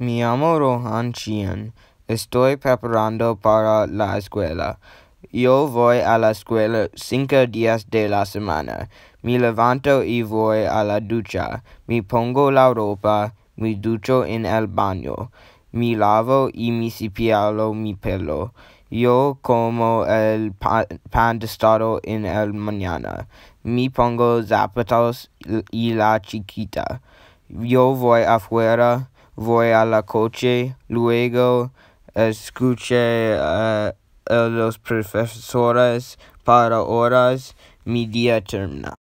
Mi amo Rohan Chien. Estoy preparando para la escuela. Yo voy a la escuela cinco días de la semana. Me levanto y voy a la ducha. Me pongo la ropa. Me ducho en el baño. Me lavo y me cepillo mi pelo. Yo como el pan, de estado en el mañana. Me pongo zapatos y la chiquita. Yo voy afuera voy a la coche, luego escuché eh, a, los profesores para horas, mi día termina.